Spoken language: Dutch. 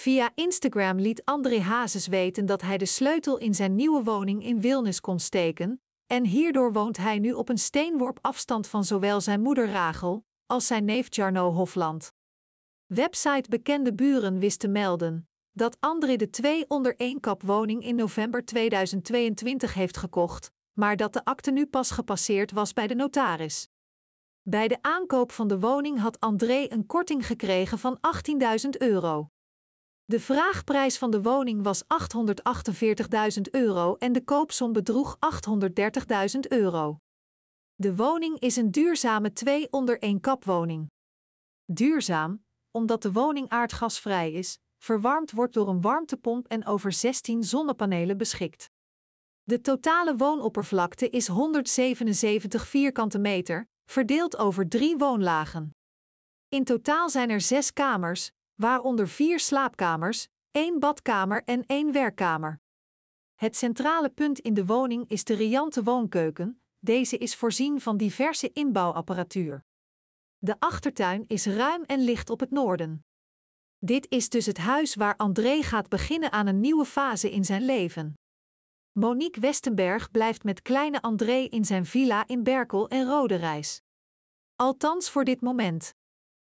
Via Instagram liet André Hazes weten dat hij de sleutel in zijn nieuwe woning in Wilnis kon steken, en hierdoor woont hij nu op een steenworp afstand van zowel zijn moeder Rachel als zijn neef Jarno Hofland. Website Bekende Buren wist te melden dat André de 2 onder 1 kap woning in november 2022 heeft gekocht, maar dat de akte nu pas gepasseerd was bij de notaris. Bij de aankoop van de woning had André een korting gekregen van 18.000 euro. De vraagprijs van de woning was 848.000 euro en de koopsom bedroeg 830.000 euro. De woning is een duurzame 2-onder-1 kapwoning. Duurzaam, omdat de woning aardgasvrij is, verwarmd wordt door een warmtepomp en over 16 zonnepanelen beschikt. De totale woonoppervlakte is 177 vierkante meter, verdeeld over drie woonlagen. In totaal zijn er zes kamers, waaronder vier slaapkamers, één badkamer en één werkkamer. Het centrale punt in de woning is de riante woonkeuken, deze is voorzien van diverse inbouwapparatuur. De achtertuin is ruim en licht op het noorden. Dit is dus het huis waar André gaat beginnen aan een nieuwe fase in zijn leven. Monique Westenberg blijft met kleine André in zijn villa in Berkel en Roderijs. Althans voor dit moment.